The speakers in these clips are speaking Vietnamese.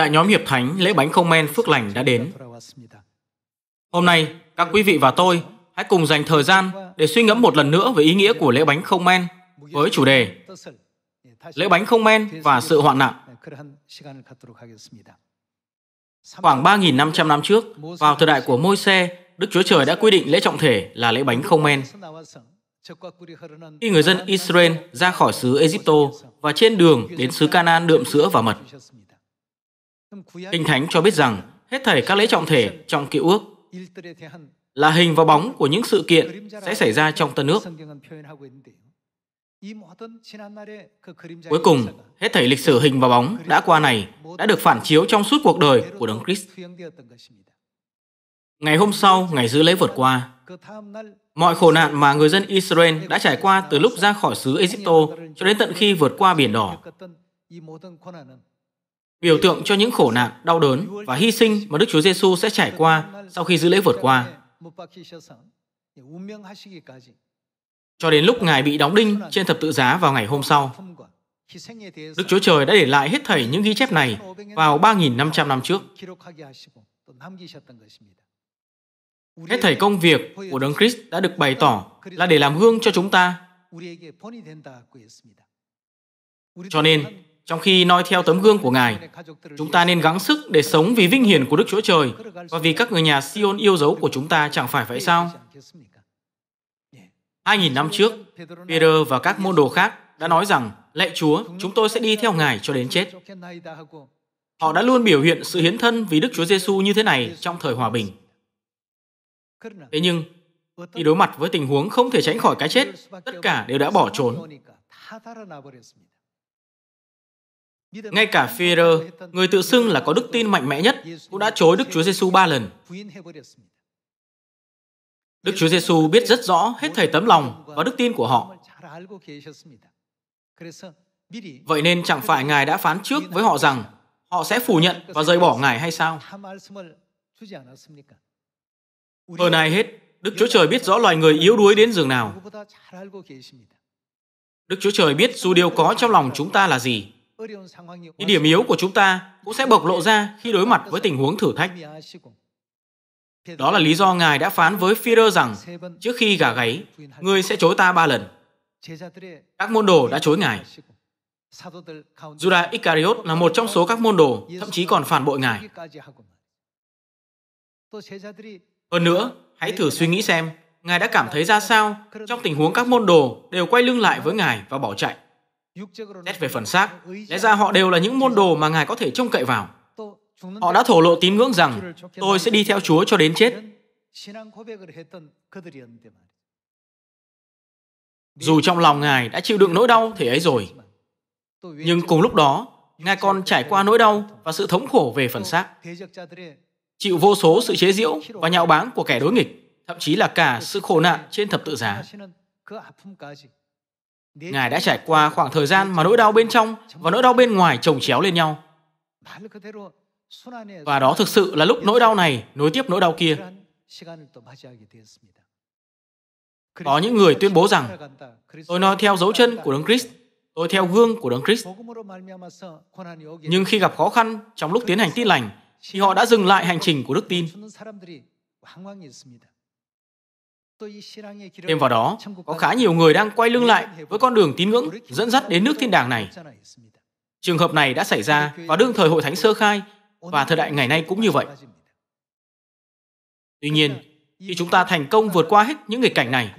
Đại nhóm Hiệp Thánh lễ bánh không men phước lành đã đến. Hôm nay, các quý vị và tôi hãy cùng dành thời gian để suy ngẫm một lần nữa về ý nghĩa của lễ bánh không men với chủ đề Lễ bánh không men và sự hoạn nạn. Khoảng 3.500 năm trước, vào thời đại của môi xe, Đức Chúa Trời đã quy định lễ trọng thể là lễ bánh không men. Khi người dân Israel ra khỏi xứ Egypto và trên đường đến xứ Canaan đượm sữa và mật, Kinh Thánh cho biết rằng hết thảy các lễ trọng thể trong cựu ước là hình và bóng của những sự kiện sẽ xảy ra trong tân ước. Cuối cùng, hết thảy lịch sử hình và bóng đã qua này đã được phản chiếu trong suốt cuộc đời của Đấng Christ. Ngày hôm sau, ngày giữ lễ vượt qua, mọi khổ nạn mà người dân Israel đã trải qua từ lúc ra khỏi xứ Egypto cho đến tận khi vượt qua biển đỏ biểu tượng cho những khổ nạn, đau đớn và hy sinh mà Đức Chúa Giêsu sẽ trải qua sau khi dự lễ vượt qua. Cho đến lúc Ngài bị đóng đinh trên thập tự giá vào ngày hôm sau, Đức Chúa Trời đã để lại hết thảy những ghi chép này vào 3.500 năm trước. Hết thảy công việc của Đấng Christ đã được bày tỏ là để làm hương cho chúng ta. Cho nên, trong khi noi theo tấm gương của Ngài, chúng ta nên gắng sức để sống vì vinh hiển của Đức Chúa Trời và vì các người nhà Sion yêu dấu của chúng ta chẳng phải vậy sao? 2 nghìn năm trước, Peter và các môn đồ khác đã nói rằng, lạy Chúa, chúng tôi sẽ đi theo Ngài cho đến chết. Họ đã luôn biểu hiện sự hiến thân vì Đức Chúa Giêsu như thế này trong thời hòa bình. Thế nhưng, khi đối mặt với tình huống không thể tránh khỏi cái chết, tất cả đều đã bỏ trốn. Ngay cả Führer, người tự xưng là có đức tin mạnh mẽ nhất, cũng đã chối Đức Chúa Giêsu ba lần. Đức Chúa Giêsu biết rất rõ hết thảy tấm lòng và đức tin của họ. Vậy nên chẳng phải Ngài đã phán trước với họ rằng họ sẽ phủ nhận và rời bỏ Ngài hay sao? Hơn ai hết, Đức Chúa Trời biết rõ loài người yếu đuối đến giường nào. Đức Chúa Trời biết dù điều có trong lòng chúng ta là gì, thì điểm yếu của chúng ta cũng sẽ bộc lộ ra khi đối mặt với tình huống thử thách. Đó là lý do Ngài đã phán với Führer rằng trước khi gả gáy, người sẽ chối ta ba lần. Các môn đồ đã chối Ngài. Judas Iscariot là một trong số các môn đồ, thậm chí còn phản bội Ngài. Hơn nữa, hãy thử suy nghĩ xem Ngài đã cảm thấy ra sao trong tình huống các môn đồ đều quay lưng lại với Ngài và bỏ chạy. Xét về phần xác, lẽ ra họ đều là những môn đồ mà Ngài có thể trông cậy vào. Họ đã thổ lộ tín ngưỡng rằng tôi sẽ đi theo Chúa cho đến chết. Dù trong lòng Ngài đã chịu đựng nỗi đau thể ấy rồi, nhưng cùng lúc đó, Ngài còn trải qua nỗi đau và sự thống khổ về phần xác, chịu vô số sự chế giễu và nhạo báng của kẻ đối nghịch, thậm chí là cả sự khổ nạn trên thập tự giá. Ngài đã trải qua khoảng thời gian mà nỗi đau bên trong và nỗi đau bên ngoài chồng chéo lên nhau. Và đó thực sự là lúc nỗi đau này nối tiếp nỗi đau kia. Có những người tuyên bố rằng tôi nói theo dấu chân của Đấng Christ, tôi theo gương của Đấng Christ. Nhưng khi gặp khó khăn trong lúc tiến hành tin lành, thì họ đã dừng lại hành trình của đức tin. Thêm vào đó, có khá nhiều người đang quay lưng lại với con đường tín ngưỡng dẫn dắt đến nước thiên đàng này. Trường hợp này đã xảy ra vào đương thời hội thánh sơ khai và thời đại ngày nay cũng như vậy. Tuy nhiên, khi chúng ta thành công vượt qua hết những nghịch cảnh này,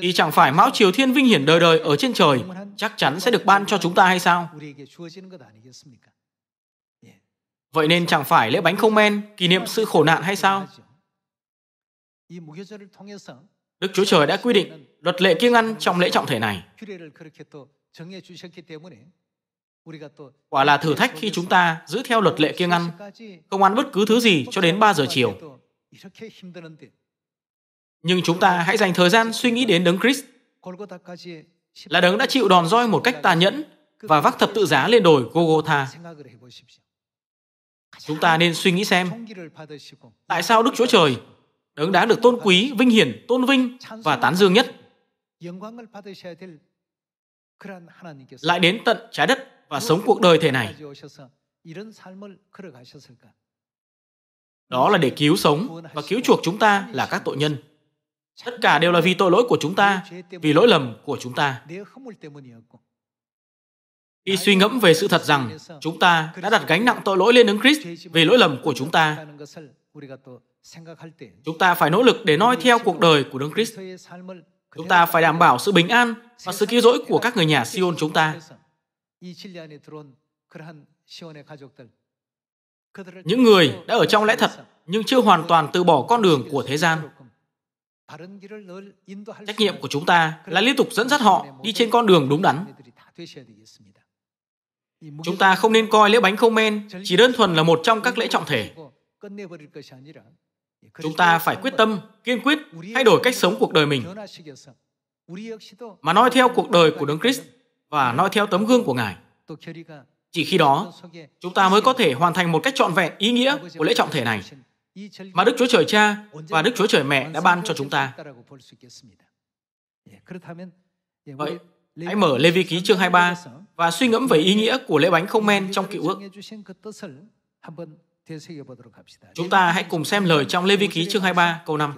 thì chẳng phải mão triều thiên vinh hiển đời đời ở trên trời chắc chắn sẽ được ban cho chúng ta hay sao? Vậy nên chẳng phải lễ bánh không men kỷ niệm sự khổ nạn hay sao? Đức Chúa Trời đã quy định luật lệ kiêng ăn trong lễ trọng thể này. Quả là thử thách khi chúng ta giữ theo luật lệ kiêng ăn, không ăn bất cứ thứ gì cho đến 3 giờ chiều. Nhưng chúng ta hãy dành thời gian suy nghĩ đến đấng Christ là đấng đã chịu đòn roi một cách tàn nhẫn và vác thập tự giá lên đồi Golgotha. Chúng ta nên suy nghĩ xem tại sao Đức Chúa Trời Đấng đáng được tôn quý, vinh hiển, tôn vinh và tán dương nhất. Lại đến tận trái đất và sống cuộc đời thế này. Đó là để cứu sống và cứu chuộc chúng ta là các tội nhân. Tất cả đều là vì tội lỗi của chúng ta, vì lỗi lầm của chúng ta. Khi suy ngẫm về sự thật rằng chúng ta đã đặt gánh nặng tội lỗi lên ứng Christ vì lỗi lầm của chúng ta, Chúng ta phải nỗ lực để noi theo cuộc đời của Đấng Christ. Chúng ta phải đảm bảo sự bình an và sự cứu rỗi của các người nhà Sion chúng ta. Những người đã ở trong lẽ thật nhưng chưa hoàn toàn từ bỏ con đường của thế gian. Trách nhiệm của chúng ta là liên tục dẫn dắt họ đi trên con đường đúng đắn. Chúng ta không nên coi lễ bánh không men chỉ đơn thuần là một trong các lễ trọng thể chúng ta phải quyết tâm kiên quyết thay đổi cách sống cuộc đời mình mà nói theo cuộc đời của Đấng Christ và nói theo tấm gương của Ngài. Chỉ khi đó, chúng ta mới có thể hoàn thành một cách trọn vẹn ý nghĩa của lễ trọng thể này mà Đức Chúa Trời Cha và Đức Chúa Trời Mẹ đã ban cho chúng ta. Vậy, hãy mở Lê Vi Ký chương 23 và suy ngẫm về ý nghĩa của lễ bánh không men trong cựu ước. Chúng ta hãy cùng xem lời trong Lê Vi Ký chương 23 câu 5.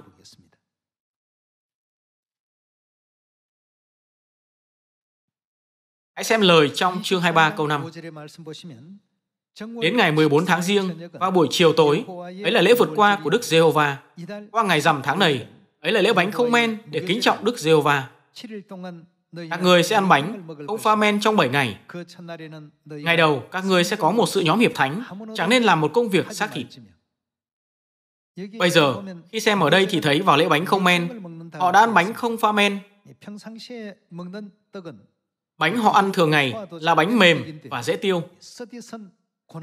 Hãy xem lời trong chương 23 câu 5. Đến ngày 14 tháng riêng, vào buổi chiều tối, ấy là lễ vượt qua của Đức Giê-hô-va. Qua ngày rằm tháng này, ấy là lễ bánh không men để kính trọng Đức Giê-hô-va. Các người sẽ ăn bánh, không pha men trong 7 ngày. Ngày đầu, các người sẽ có một sự nhóm hiệp thánh, chẳng nên làm một công việc xác thịt. Bây giờ, khi xem ở đây thì thấy vào lễ bánh không men, họ đã ăn bánh không pha men. Bánh họ ăn thường ngày là bánh mềm và dễ tiêu.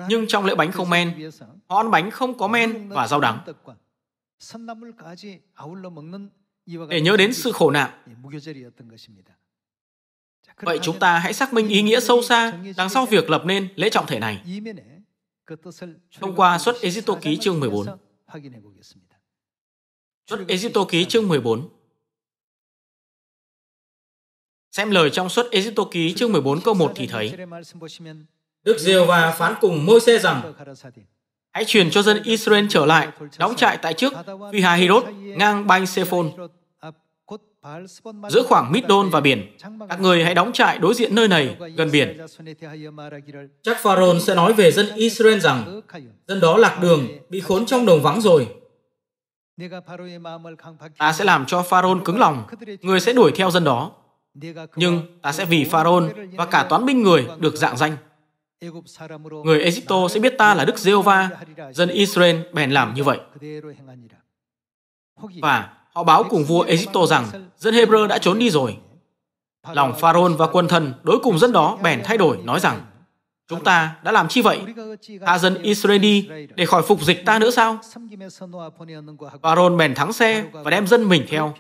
Nhưng trong lễ bánh không men, họ ăn bánh không có men và rau đắng. Để nhớ đến sự khổ nạn. Vậy chúng ta hãy xác minh ý nghĩa sâu xa đằng sau việc lập nên lễ trọng thể này. Thông qua xuất Egypto ký chương 14. Xuất Egypto ký chương 14. Xem lời trong xuất Egypto ký chương 14 câu 1 thì thấy Đức giê và phán cùng môi xe rằng Hãy truyền cho dân Israel trở lại, đóng trại tại trước Phi Hà Hirot, ngang Banh Sephon, Giữa khoảng Middon và biển, các người hãy đóng trại đối diện nơi này, gần biển. Chắc Pharaoh sẽ nói về dân Israel rằng, dân đó lạc đường, bị khốn trong đồng vắng rồi. Ta sẽ làm cho Pharaoh cứng lòng, người sẽ đuổi theo dân đó. Nhưng ta sẽ vì Pharaoh và cả toán binh người được dạng danh. Người Egypto sẽ biết ta là Đức Giê-hô-va, dân Israel bèn làm như vậy. Và họ báo cùng vua Egypto rằng dân Hebrew đã trốn đi rồi. Lòng Pharaoh và quân thần đối cùng dân đó bèn thay đổi nói rằng Chúng ta đã làm chi vậy? tha dân Israel đi để khỏi phục dịch ta nữa sao? Pharaoh bèn thắng xe và đem dân mình theo.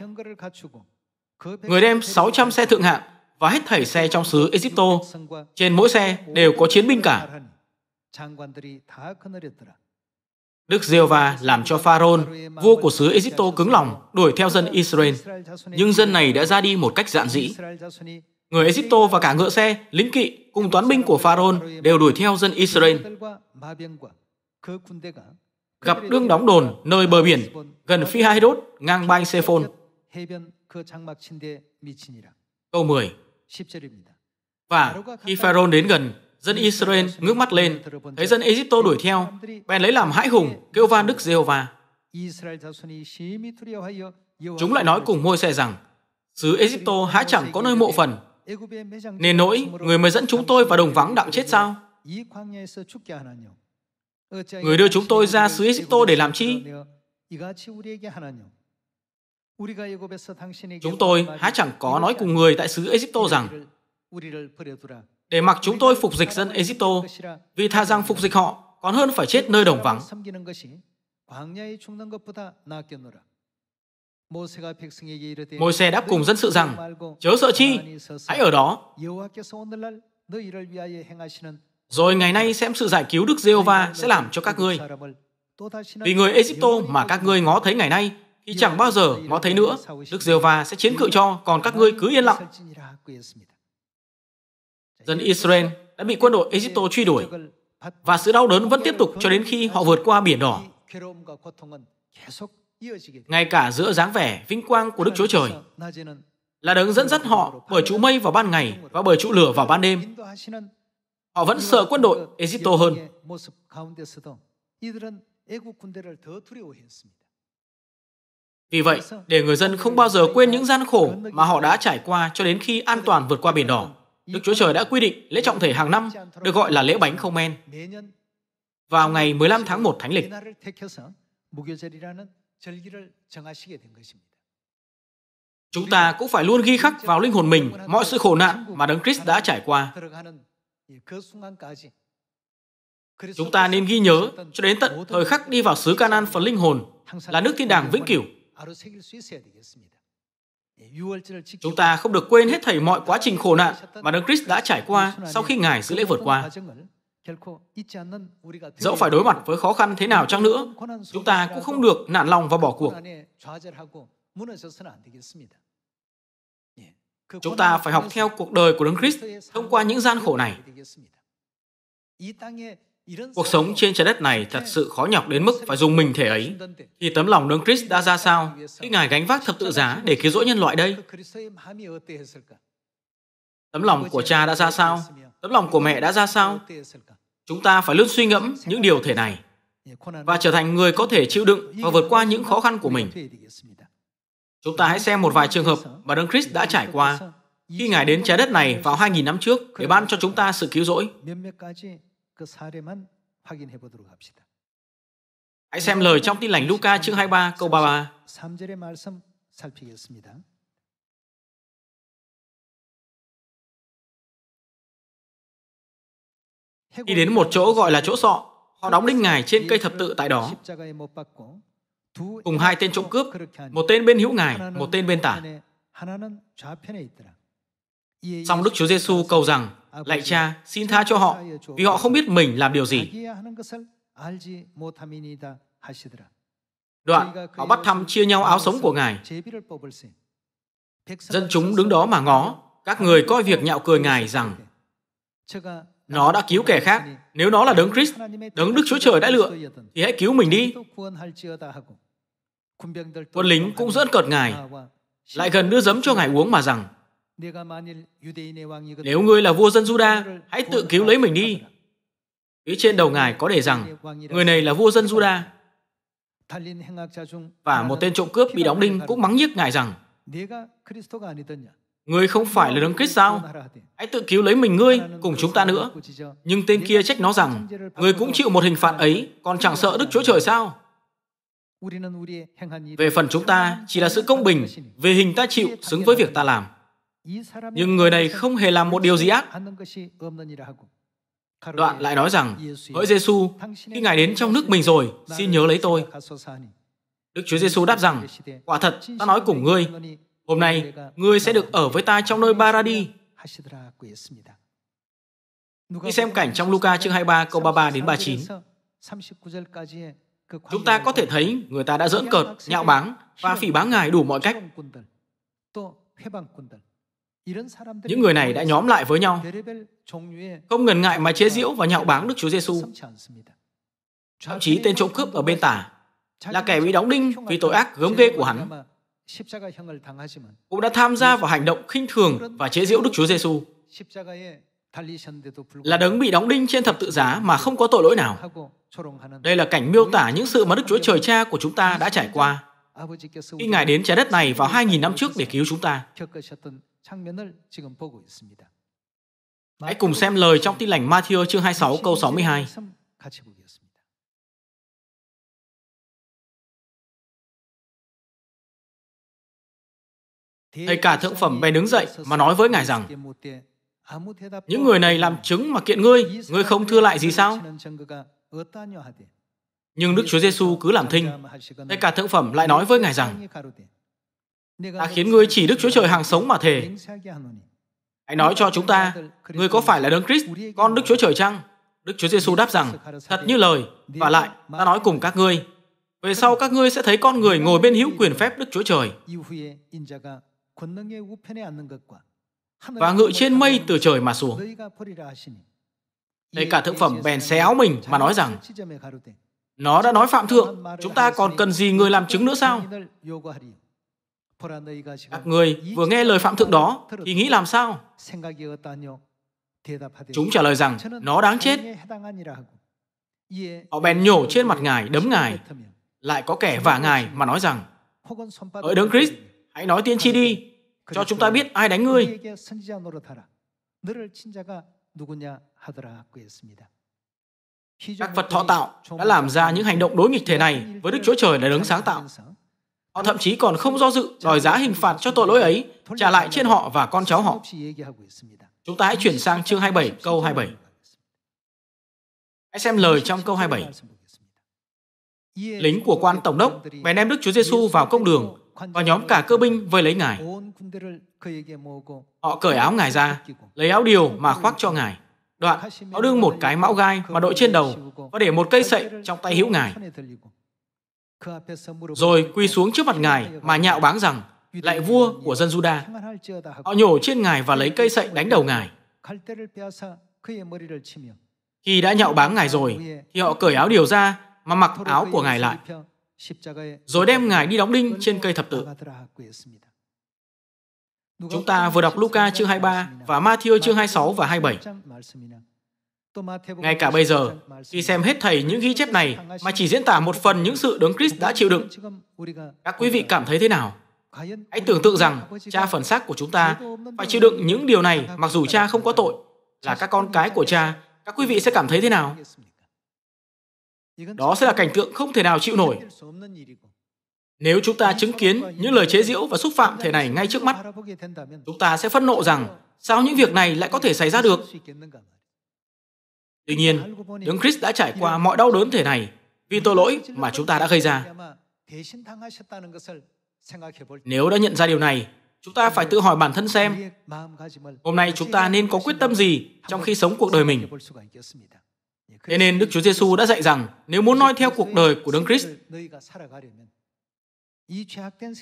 Người đem 600 xe thượng hạng và hết thảy xe trong xứ Egypto. Trên mỗi xe đều có chiến binh cả. Đức giê va làm cho Pharaoh, vua của xứ Egypto cứng lòng, đuổi theo dân Israel. Nhưng dân này đã ra đi một cách dạn dĩ. Người Egypto và cả ngựa xe, lính kỵ cùng toán binh của Pharaoh đều đuổi theo dân Israel. Gặp đương đóng đồn nơi bờ biển, gần Phi hai Haidot, ngang bang Sephon. Câu 10 Và khi Pharaoh đến gần, dân Israel ngước mắt lên, thấy dân Egypto đuổi theo, bèn lấy làm hãi hùng, kêu van Đức Giê-hô-va. Chúng lại nói cùng môi xe rằng, xứ Egypto há chẳng có nơi mộ phần, nên nỗi người mới dẫn chúng tôi vào đồng vắng đặng chết sao? Người đưa chúng tôi ra xứ Egypto để làm chi? Chúng tôi há chẳng có nói cùng người tại xứ Egypto rằng để mặc chúng tôi phục dịch dân Egypto vì tha rằng phục dịch họ còn hơn phải chết nơi đồng vắng. Môi xe đáp cùng dân sự rằng, chớ sợ chi, hãy ở đó. Rồi ngày nay xem sự giải cứu Đức Giê-hô-va sẽ làm cho các ngươi. Vì người Egypto mà các ngươi ngó thấy ngày nay thì chẳng bao giờ ngó thấy nữa. Đức Giê-hô-va sẽ chiến cự cho, còn các ngươi cứ yên lặng dân Israel đã bị quân đội Egypto truy đuổi và sự đau đớn vẫn tiếp tục cho đến khi họ vượt qua biển đỏ. Ngay cả giữa dáng vẻ vinh quang của Đức Chúa Trời là đấng dẫn dắt họ bởi trụ mây vào ban ngày và bởi trụ lửa vào ban đêm. Họ vẫn sợ quân đội Egypto hơn. Vì vậy, để người dân không bao giờ quên những gian khổ mà họ đã trải qua cho đến khi an toàn vượt qua biển đỏ. Đức Chúa Trời đã quy định lễ trọng thể hàng năm được gọi là lễ bánh không men. Vào ngày 15 tháng 1 Thánh Lịch, chúng ta cũng phải luôn ghi khắc vào linh hồn mình mọi sự khổ nạn mà Đấng Christ đã trải qua. Chúng ta nên ghi nhớ cho đến tận thời khắc đi vào xứ Canaan phần linh hồn là nước thiên đàng vĩnh cửu. Chúng ta không được quên hết thảy mọi quá trình khổ nạn mà Đấng Christ đã trải qua sau khi Ngài giữ lễ vượt qua. Dẫu phải đối mặt với khó khăn thế nào chăng nữa, chúng ta cũng không được nản lòng và bỏ cuộc. À. Chúng ta phải học theo cuộc đời của Đấng Christ thông qua những gian khổ này. Cuộc sống trên trái đất này thật sự khó nhọc đến mức phải dùng mình thể ấy. Thì tấm lòng đấng Christ đã ra sao khi Ngài gánh vác thập tự giá để cứu rỗi nhân loại đây? Tấm lòng của cha đã ra sao? Tấm lòng của mẹ đã ra sao? Chúng ta phải luôn suy ngẫm những điều thể này và trở thành người có thể chịu đựng và vượt qua những khó khăn của mình. Chúng ta hãy xem một vài trường hợp mà Đấng Christ đã trải qua khi Ngài đến trái đất này vào 2.000 năm trước để ban cho chúng ta sự cứu rỗi. Hãy xem lời trong tin lành Luca chương 23 câu 33. Đi đến một chỗ gọi là chỗ sọ, họ đóng đinh ngài trên cây thập tự tại đó. Cùng hai tên trộm cướp, một tên bên hữu ngài, một tên bên tả. Xong Đức Chúa Giêsu cầu rằng À, Lạy cha, xin tha cho họ, vì họ không biết mình làm điều gì. Đoạn, họ bắt thăm chia nhau áo sống của Ngài. Dân chúng đứng đó mà ngó, các người coi việc nhạo cười Ngài rằng nó đã cứu kẻ khác. Nếu nó là đấng Christ, đấng Đức Chúa Trời đã lựa, thì hãy cứu mình đi. Quân lính cũng dẫn cợt Ngài, à, lại gần đưa giấm cho Ngài uống mà rằng, nếu ngươi là vua dân Juda, hãy tự cứu lấy mình đi. Phía trên đầu ngài có để rằng, người này là vua dân Juda. Và một tên trộm cướp bị đóng đinh cũng mắng nhiếc ngài rằng, Ngươi không phải là đấng Christ sao? Hãy tự cứu lấy mình ngươi cùng chúng ta nữa. Nhưng tên kia trách nó rằng, ngươi cũng chịu một hình phạt ấy, còn chẳng sợ Đức Chúa Trời sao? Về phần chúng ta, chỉ là sự công bình, về hình ta chịu, xứng với việc ta làm nhưng người này không hề làm một điều gì ác. Đoạn lại nói rằng, hỡi Giêsu, khi Ngài đến trong nước mình rồi, xin nhớ lấy tôi. Đức Chúa Giêsu đáp rằng, quả thật, ta nói cùng ngươi, hôm nay ngươi sẽ được ở với ta trong nơi Baradi. Khi xem cảnh trong Luca chương 23 câu 33 đến 39, chúng ta có thể thấy người ta đã giỡn cợt, nhạo báng và phỉ báng Ngài đủ mọi cách. Những người này đã nhóm lại với nhau, không ngần ngại mà chế giễu và nhạo báng Đức Chúa Giêsu. Thậm chí tên trộm cướp ở bên tả là kẻ bị đóng đinh vì tội ác gớm ghê của hắn cũng đã tham gia vào hành động khinh thường và chế giễu Đức Chúa Giêsu là đấng bị đóng đinh trên thập tự giá mà không có tội lỗi nào. Đây là cảnh miêu tả những sự mà Đức Chúa Trời Cha của chúng ta đã trải qua khi Ngài đến trái đất này vào 2.000 năm trước để cứu chúng ta. Hãy cùng xem lời trong tin lành Matthew chương 26 câu 62. Thầy cả thượng phẩm bèn đứng dậy mà nói với ngài rằng những người này làm chứng mà kiện ngươi, ngươi không thưa lại gì sao? Nhưng Đức Chúa Giêsu cứ làm thinh. Thầy cả thượng phẩm lại nói với ngài rằng ta khiến ngươi chỉ Đức Chúa Trời hàng sống mà thề. Hãy nói cho chúng ta, ngươi có phải là Đấng Christ, con Đức Chúa Trời chăng? Đức Chúa Giêsu đáp rằng, thật như lời, và lại, ta nói cùng các ngươi, về sau các ngươi sẽ thấy con người ngồi bên hữu quyền phép Đức Chúa Trời và ngự trên mây từ trời mà xuống. Thấy cả thượng phẩm bèn xé áo mình mà nói rằng, nó đã nói phạm thượng, chúng ta còn cần gì người làm chứng nữa sao? các người vừa nghe lời phạm thượng đó thì nghĩ làm sao chúng trả lời rằng nó đáng chết họ bèn nhổ trên mặt ngài đấm ngài lại có kẻ vả ngài mà nói rằng ở đấng Christ hãy nói tiên tri đi cho chúng ta biết ai đánh ngươi các vật thọ tạo đã làm ra những hành động đối nghịch thế này với Đức Chúa Trời là đấng sáng tạo. Họ thậm chí còn không do dự đòi giá hình phạt cho tội lỗi ấy trả lại trên họ và con cháu họ. Chúng ta hãy chuyển sang chương 27, câu 27. Hãy xem lời trong câu 27. Lính của quan tổng đốc bèn đem Đức Chúa Giêsu vào công đường và nhóm cả cơ binh vây lấy ngài. Họ cởi áo ngài ra, lấy áo điều mà khoác cho ngài. Đoạn, họ đưa một cái mão gai mà đội trên đầu và để một cây sậy trong tay hữu ngài. Rồi quy xuống trước mặt ngài mà nhạo báng rằng lại vua của dân Juda. Họ nhổ trên ngài và lấy cây sậy đánh đầu ngài. Khi đã nhạo báng ngài rồi, thì họ cởi áo điều ra mà mặc áo của ngài lại, rồi đem ngài đi đóng đinh trên cây thập tự. Chúng ta vừa đọc Luca chương 23 và Matthew chương 26 và 27. Ngay cả bây giờ, khi xem hết thầy những ghi chép này mà chỉ diễn tả một phần những sự đấng Christ đã chịu đựng, các quý vị cảm thấy thế nào? Hãy tưởng tượng rằng cha phần xác của chúng ta phải chịu đựng những điều này mặc dù cha không có tội, là các con cái của cha, các quý vị sẽ cảm thấy thế nào? Đó sẽ là cảnh tượng không thể nào chịu nổi. Nếu chúng ta chứng kiến những lời chế giễu và xúc phạm thể này ngay trước mắt, chúng ta sẽ phẫn nộ rằng sao những việc này lại có thể xảy ra được? Tuy nhiên, Đấng Christ đã trải qua mọi đau đớn thể này vì tội lỗi mà chúng ta đã gây ra. Nếu đã nhận ra điều này, chúng ta phải tự hỏi bản thân xem hôm nay chúng ta nên có quyết tâm gì trong khi sống cuộc đời mình. Thế nên Đức Chúa Giêsu đã dạy rằng nếu muốn noi theo cuộc đời của Đấng Christ,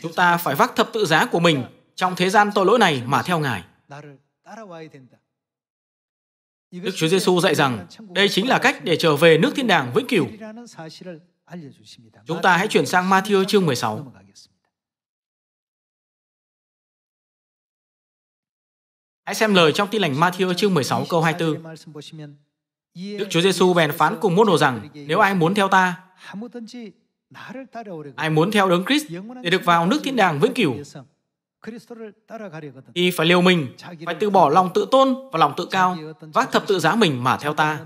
chúng ta phải vác thập tự giá của mình trong thế gian tội lỗi này mà theo Ngài. Đức Chúa Giêsu dạy rằng đây chính là cách để trở về nước thiên đàng vĩnh cửu. Chúng ta hãy chuyển sang Matthew chương 16. Hãy xem lời trong tin lành Matthew chương 16 câu 24. Đức Chúa Giêsu bèn phán cùng môn đồ rằng, nếu ai muốn theo ta, ai muốn theo đấng Christ để được vào nước thiên đàng vĩnh cửu, Y phải liều mình, phải từ bỏ lòng tự tôn và lòng tự cao, vác thập tự giá mình mà theo ta.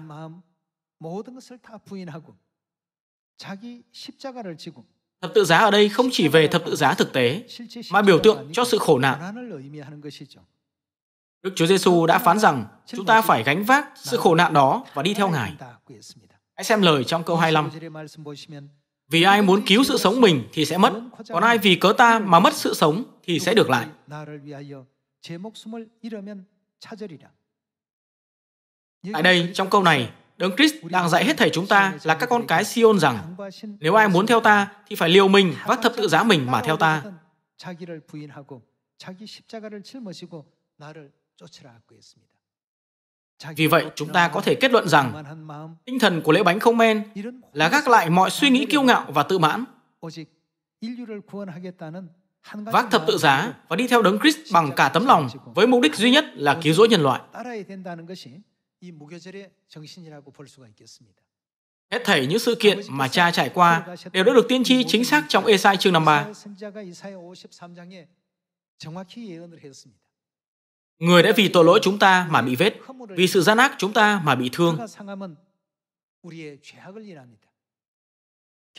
Thập tự giá ở đây không chỉ về thập tự giá thực tế, mà biểu tượng cho sự khổ nạn. Đức Chúa Giêsu đã phán rằng chúng ta phải gánh vác sự khổ nạn đó và đi theo Ngài. Hãy xem lời trong câu 25. Vì ai muốn cứu sự sống mình thì sẽ mất, còn ai vì cớ ta mà mất sự sống thì sẽ được lại. Tại đây, trong câu này, Đấng Christ đang dạy hết thầy chúng ta là các con cái Sion rằng nếu ai muốn theo ta thì phải liều mình vác thập tự giá mình mà theo ta. 자기를 자기 십자가를 짊어지고 나를 쫓으라 했습니다. Vì vậy, chúng ta có thể kết luận rằng tinh thần của lễ bánh không men là gác lại mọi suy nghĩ kiêu ngạo và tự mãn, vác thập tự giá và đi theo đấng Christ bằng cả tấm lòng với mục đích duy nhất là cứu rỗi nhân loại. Hết thảy những sự kiện mà cha trải qua đều đã được tiên tri chính xác trong Esai chương 53. Người đã vì tội lỗi chúng ta mà bị vết, vì sự gian ác chúng ta mà bị thương.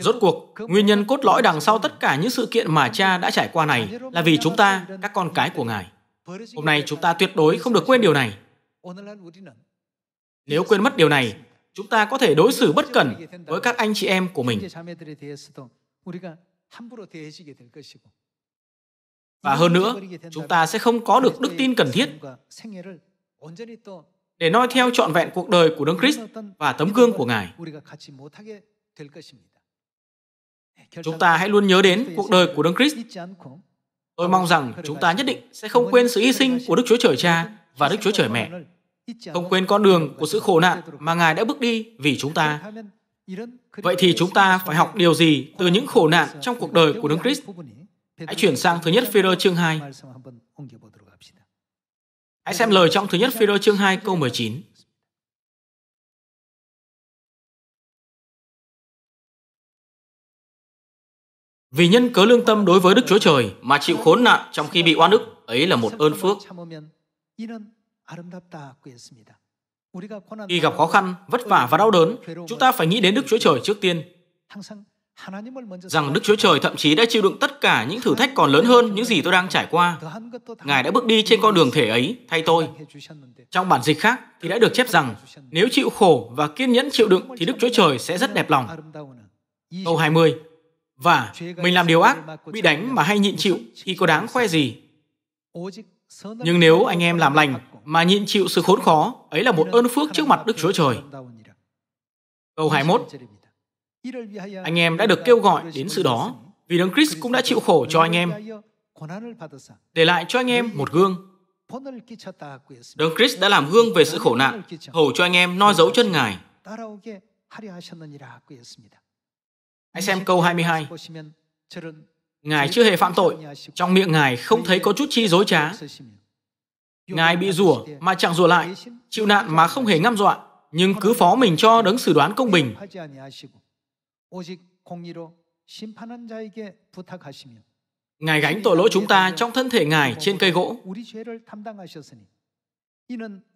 Rốt cuộc, nguyên nhân cốt lõi đằng sau tất cả những sự kiện mà cha đã trải qua này là vì chúng ta, các con cái của Ngài. Hôm nay chúng ta tuyệt đối không được quên điều này. Nếu quên mất điều này, chúng ta có thể đối xử bất cẩn với các anh chị em của mình. Và hơn nữa, chúng ta sẽ không có được đức tin cần thiết để noi theo trọn vẹn cuộc đời của Đấng Christ và tấm gương của Ngài. Chúng ta hãy luôn nhớ đến cuộc đời của Đấng Christ. Tôi mong rằng chúng ta nhất định sẽ không quên sự hy sinh của Đức Chúa Trời Cha và Đức Chúa Trời Mẹ, không quên con đường của sự khổ nạn mà Ngài đã bước đi vì chúng ta. Vậy thì chúng ta phải học điều gì từ những khổ nạn trong cuộc đời của Đấng Christ Hãy chuyển sang thứ nhất phi chương 2. Hãy xem lời trong thứ nhất phi chương 2 câu 19. Vì nhân cớ lương tâm đối với Đức Chúa Trời mà chịu khốn nạn trong khi bị oan ức, ấy là một ơn phước. Khi gặp khó khăn, vất vả và đau đớn, chúng ta phải nghĩ đến Đức Chúa Trời trước tiên rằng Đức Chúa Trời thậm chí đã chịu đựng tất cả những thử thách còn lớn hơn những gì tôi đang trải qua. Ngài đã bước đi trên con đường thể ấy thay tôi. Trong bản dịch khác thì đã được chép rằng nếu chịu khổ và kiên nhẫn chịu đựng thì Đức Chúa Trời sẽ rất đẹp lòng. Câu 20 Và mình làm điều ác, bị đánh mà hay nhịn chịu thì có đáng khoe gì? Nhưng nếu anh em làm lành mà nhịn chịu sự khốn khó, ấy là một ơn phước trước mặt Đức Chúa Trời. Câu 21 anh em đã được kêu gọi đến sự đó vì Đấng Christ cũng đã chịu khổ cho anh em, để lại cho anh em một gương. Đấng Christ đã làm gương về sự khổ nạn, hầu cho anh em noi dấu chân Ngài. Hãy xem câu 22. Ngài chưa hề phạm tội, trong miệng Ngài không thấy có chút chi dối trá. Ngài bị rủa mà chẳng rủa lại, chịu nạn mà không hề ngăm dọa, nhưng cứ phó mình cho đấng xử đoán công bình. Ngài gánh tội lỗi chúng ta trong thân thể Ngài trên cây gỗ.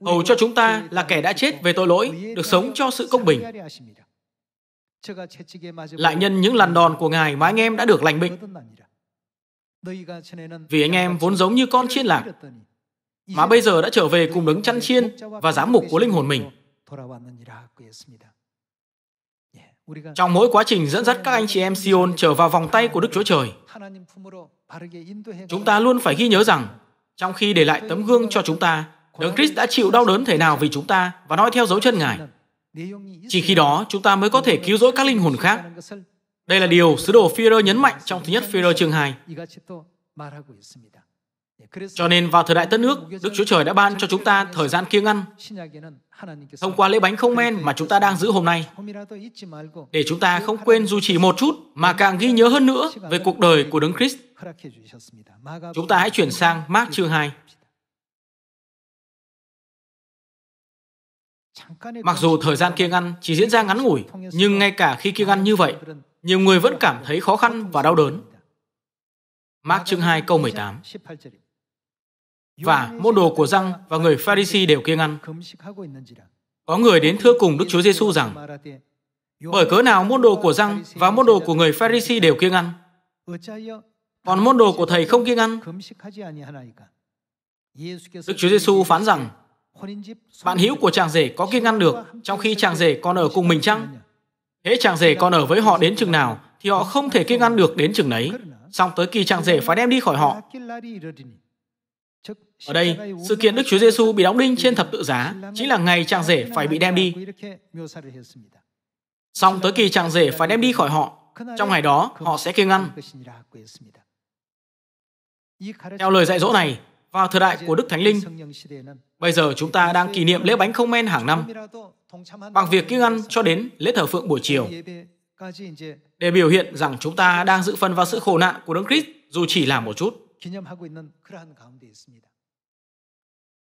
Hầu cho chúng ta là kẻ đã chết về tội lỗi, được sống cho sự công bình. Lại nhân những làn đòn của Ngài mà anh em đã được lành bệnh. Vì anh em vốn giống như con chiên lạc, mà bây giờ đã trở về cùng đứng chăn chiên và giám mục của linh hồn mình. Trong mỗi quá trình dẫn dắt các anh chị em Sion trở vào vòng tay của Đức Chúa Trời, chúng ta luôn phải ghi nhớ rằng, trong khi để lại tấm gương cho chúng ta, Đấng Christ đã chịu đau đớn thể nào vì chúng ta và nói theo dấu chân Ngài. Chỉ khi đó, chúng ta mới có thể cứu rỗi các linh hồn khác. Đây là điều sứ đồ Führer nhấn mạnh trong thứ nhất Führer chương 2. Cho nên vào thời đại tân nước Đức Chúa Trời đã ban cho chúng ta thời gian kiêng ăn thông qua lễ bánh không men mà chúng ta đang giữ hôm nay để chúng ta không quên dù chỉ một chút mà càng ghi nhớ hơn nữa về cuộc đời của Đấng Christ. Chúng ta hãy chuyển sang Mark chương 2. Mặc dù thời gian kiêng ăn chỉ diễn ra ngắn ngủi, nhưng ngay cả khi kiêng ăn như vậy, nhiều người vẫn cảm thấy khó khăn và đau đớn. Mark chương 2 câu 18 và môn đồ của răng và người Pharisee đều kiêng ăn. Có người đến thưa cùng Đức Chúa Giêsu rằng, bởi cớ nào môn đồ của răng và môn đồ của người Pharisee đều kiêng ăn, còn môn đồ của thầy không kiêng ăn. Đức Chúa Giêsu phán rằng, bạn hữu của chàng rể có kiêng ăn được, trong khi chàng rể còn ở cùng mình chăng? Thế chàng rể còn ở với họ đến chừng nào, thì họ không thể kiêng ăn được đến chừng nấy. Xong tới kỳ chàng rể phải đem đi khỏi họ. Ở đây, sự kiện Đức Chúa Giêsu bị đóng đinh trên thập tự giá chính là ngày chàng rể phải bị đem đi. Xong tới kỳ chàng rể phải đem đi khỏi họ, trong ngày đó họ sẽ kiêng ăn. Theo lời dạy dỗ này, vào thời đại của Đức Thánh Linh, bây giờ chúng ta đang kỷ niệm lễ bánh không men hàng năm bằng việc kiêng ăn cho đến lễ thờ phượng buổi chiều để biểu hiện rằng chúng ta đang dự phần vào sự khổ nạn của Đấng Christ dù chỉ là một chút.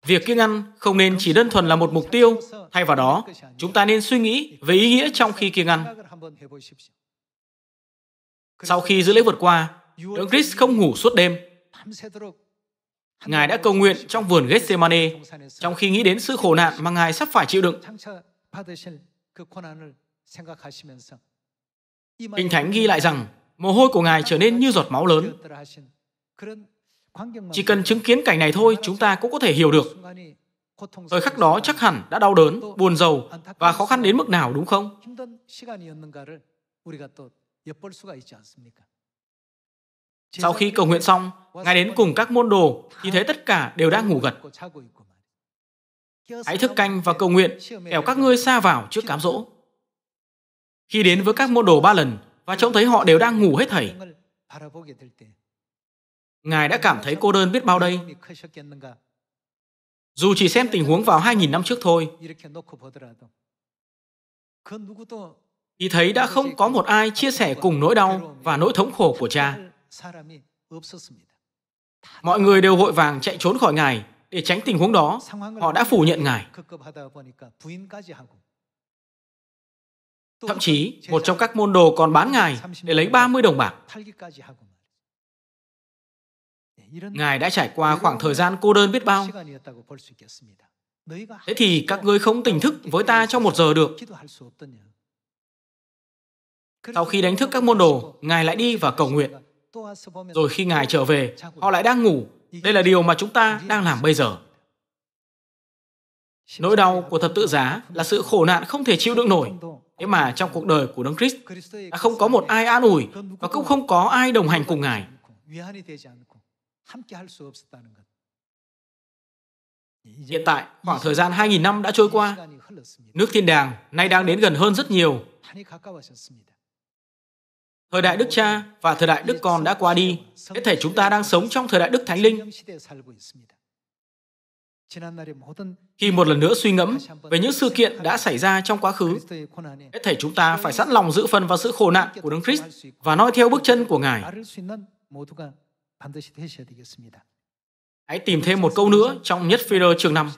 Việc kiêng ăn không nên chỉ đơn thuần là một mục tiêu, thay vào đó, chúng ta nên suy nghĩ về ý nghĩa trong khi kiêng ăn. Sau khi giữ lễ vượt qua, Đức Chris không ngủ suốt đêm. Ngài đã cầu nguyện trong vườn Gethsemane trong khi nghĩ đến sự khổ nạn mà Ngài sắp phải chịu đựng. Kinh Thánh ghi lại rằng mồ hôi của Ngài trở nên như giọt máu lớn. Chỉ cần chứng kiến cảnh này thôi, chúng ta cũng có thể hiểu được. Thời khắc đó chắc hẳn đã đau đớn, buồn giàu và khó khăn đến mức nào đúng không? Sau khi cầu nguyện xong, Ngài đến cùng các môn đồ thì thấy tất cả đều đang ngủ gật. Hãy thức canh và cầu nguyện, kẻo các ngươi xa vào trước cám dỗ. Khi đến với các môn đồ ba lần và trông thấy họ đều đang ngủ hết thảy, Ngài đã cảm thấy cô đơn biết bao đây. Dù chỉ xem tình huống vào 2.000 năm trước thôi, thì thấy đã không có một ai chia sẻ cùng nỗi đau và nỗi thống khổ của cha. Mọi người đều vội vàng chạy trốn khỏi Ngài để tránh tình huống đó. Họ đã phủ nhận Ngài. Thậm chí, một trong các môn đồ còn bán Ngài để lấy 30 đồng bạc. Ngài đã trải qua khoảng thời gian cô đơn biết bao. Thế thì các ngươi không tỉnh thức với ta trong một giờ được. Sau khi đánh thức các môn đồ, Ngài lại đi và cầu nguyện. Rồi khi Ngài trở về, họ lại đang ngủ. Đây là điều mà chúng ta đang làm bây giờ. Nỗi đau của thập tự giá là sự khổ nạn không thể chịu đựng nổi. Thế mà trong cuộc đời của Đấng Christ đã không có một ai an ủi và cũng không có ai đồng hành cùng Ngài. Hiện tại, khoảng thời gian 2.000 năm đã trôi qua, nước thiên đàng nay đang đến gần hơn rất nhiều. Thời đại Đức Cha và thời đại Đức Con đã qua đi, hết thể chúng ta đang sống trong thời đại Đức Thánh Linh. Khi một lần nữa suy ngẫm về những sự kiện đã xảy ra trong quá khứ, hết thể chúng ta phải sẵn lòng giữ phần vào sự khổ nạn của Đấng Christ và noi theo bước chân của Ngài. Hãy tìm thêm một câu nữa trong nhất Peter chương 5.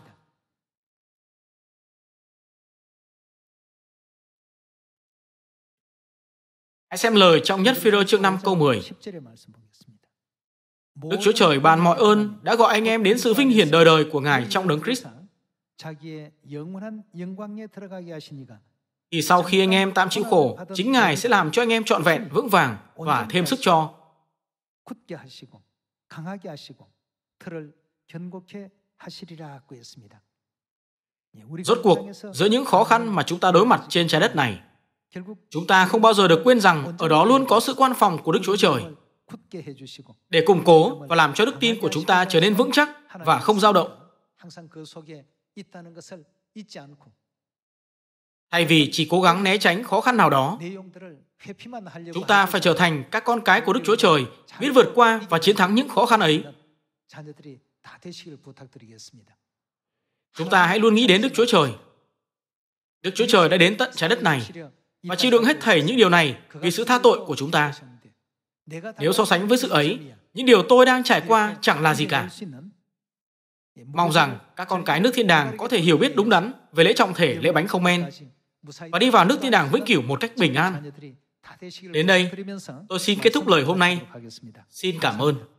Hãy xem lời trong nhất Peter chương 5 câu 10. Đức Chúa Trời ban mọi ơn đã gọi anh em đến sự vinh hiển đời đời của Ngài trong Đấng Christ. Thì sau khi anh em tạm chịu khổ, chính Ngài sẽ làm cho anh em trọn vẹn, vững vàng và thêm sức cho 굳게 하시고 강하게 하시고 그를 견고케 하시리라고 했습니다. Rốt cuộc, giữa những khó khăn mà chúng ta đối mặt trên trái đất này, chúng ta không bao giờ được quên rằng ở đó luôn có sự quan phòng của Đức Chúa Trời để củng cố và làm cho đức tin của chúng ta trở nên vững chắc và không dao động thay vì chỉ cố gắng né tránh khó khăn nào đó chúng ta phải trở thành các con cái của đức chúa trời biết vượt qua và chiến thắng những khó khăn ấy chúng ta hãy luôn nghĩ đến đức chúa trời đức chúa trời đã đến tận trái đất này và chịu đựng hết thảy những điều này vì sự tha tội của chúng ta nếu so sánh với sự ấy những điều tôi đang trải qua chẳng là gì cả mong rằng các con cái nước thiên đàng có thể hiểu biết đúng đắn về lễ trọng thể lễ bánh không men và đi vào nước thiên đàng vĩnh cửu một cách bình an. Đến đây, tôi xin kết thúc lời hôm nay. Xin cảm ơn.